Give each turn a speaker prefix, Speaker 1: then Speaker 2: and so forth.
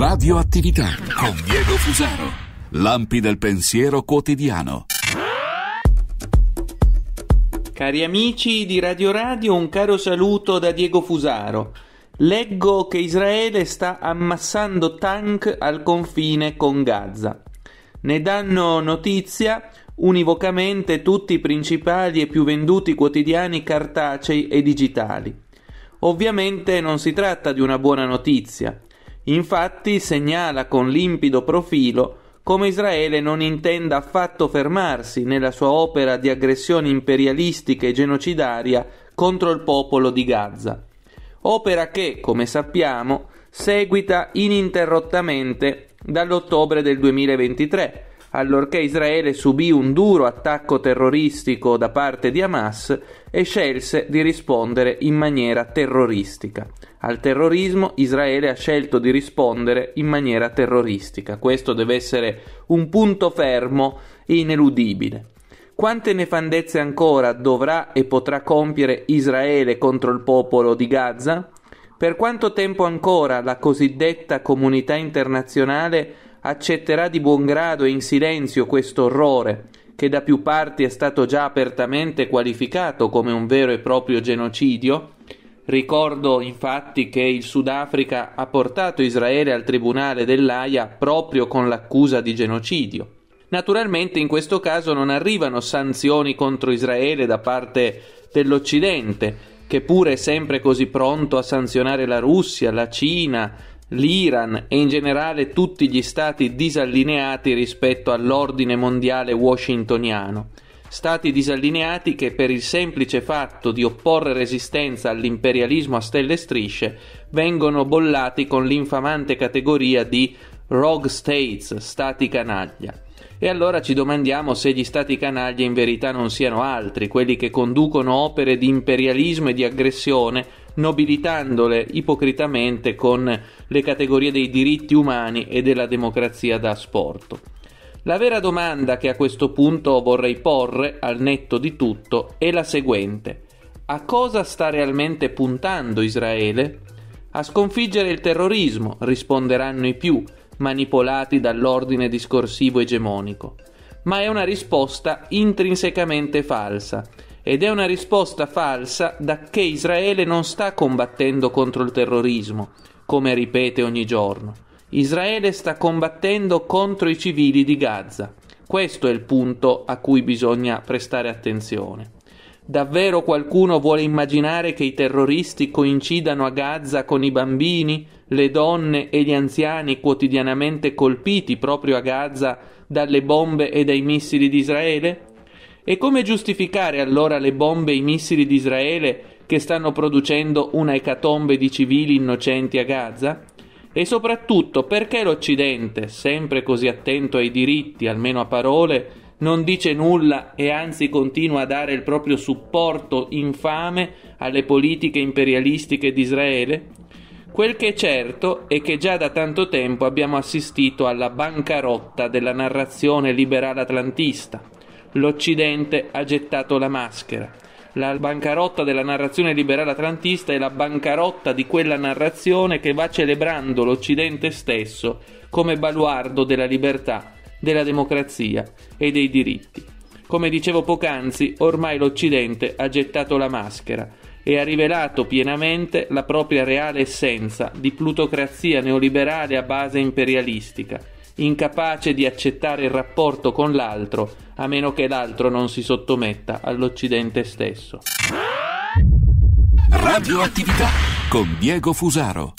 Speaker 1: Radioattività con Diego Fusaro. Lampi del pensiero quotidiano. Cari amici di Radio Radio, un caro saluto da Diego Fusaro. Leggo che Israele sta ammassando tank al confine con Gaza. Ne danno notizia univocamente tutti i principali e più venduti quotidiani cartacei e digitali. Ovviamente non si tratta di una buona notizia. Infatti segnala con limpido profilo come Israele non intenda affatto fermarsi nella sua opera di aggressione imperialistica e genocidaria contro il popolo di Gaza. Opera che, come sappiamo, seguita ininterrottamente dall'ottobre del 2023 allorché Israele subì un duro attacco terroristico da parte di Hamas e scelse di rispondere in maniera terroristica. Al terrorismo Israele ha scelto di rispondere in maniera terroristica. Questo deve essere un punto fermo e ineludibile. Quante nefandezze ancora dovrà e potrà compiere Israele contro il popolo di Gaza? Per quanto tempo ancora la cosiddetta comunità internazionale accetterà di buon grado e in silenzio questo orrore, che da più parti è stato già apertamente qualificato come un vero e proprio genocidio, Ricordo infatti che il Sudafrica ha portato Israele al tribunale dell'AIA proprio con l'accusa di genocidio. Naturalmente in questo caso non arrivano sanzioni contro Israele da parte dell'Occidente, che pure è sempre così pronto a sanzionare la Russia, la Cina, l'Iran e in generale tutti gli stati disallineati rispetto all'ordine mondiale washingtoniano, stati disallineati che per il semplice fatto di opporre resistenza all'imperialismo a stelle e strisce vengono bollati con l'infamante categoria di rogue states, stati canaglia. E allora ci domandiamo se gli stati canaglia in verità non siano altri, quelli che conducono opere di imperialismo e di aggressione nobilitandole ipocritamente con le categorie dei diritti umani e della democrazia da asporto. La vera domanda che a questo punto vorrei porre, al netto di tutto, è la seguente. A cosa sta realmente puntando Israele? A sconfiggere il terrorismo, risponderanno i più, manipolati dall'ordine discorsivo egemonico. Ma è una risposta intrinsecamente falsa ed è una risposta falsa da che Israele non sta combattendo contro il terrorismo, come ripete ogni giorno. Israele sta combattendo contro i civili di Gaza. Questo è il punto a cui bisogna prestare attenzione. Davvero qualcuno vuole immaginare che i terroristi coincidano a Gaza con i bambini, le donne e gli anziani quotidianamente colpiti proprio a Gaza dalle bombe e dai missili di Israele? E come giustificare allora le bombe e i missili di Israele che stanno producendo una ecatombe di civili innocenti a Gaza? E soprattutto perché l'Occidente, sempre così attento ai diritti, almeno a parole, non dice nulla e anzi continua a dare il proprio supporto infame alle politiche imperialistiche di Israele? Quel che è certo è che già da tanto tempo abbiamo assistito alla bancarotta della narrazione liberale atlantista L'Occidente ha gettato la maschera. La bancarotta della narrazione liberale atlantista è la bancarotta di quella narrazione che va celebrando l'Occidente stesso come baluardo della libertà, della democrazia e dei diritti. Come dicevo poc'anzi, ormai l'Occidente ha gettato la maschera e ha rivelato pienamente la propria reale essenza di plutocrazia neoliberale a base imperialistica incapace di accettare il rapporto con l'altro, a meno che l'altro non si sottometta all'Occidente stesso. Radioattività con Diego Fusaro.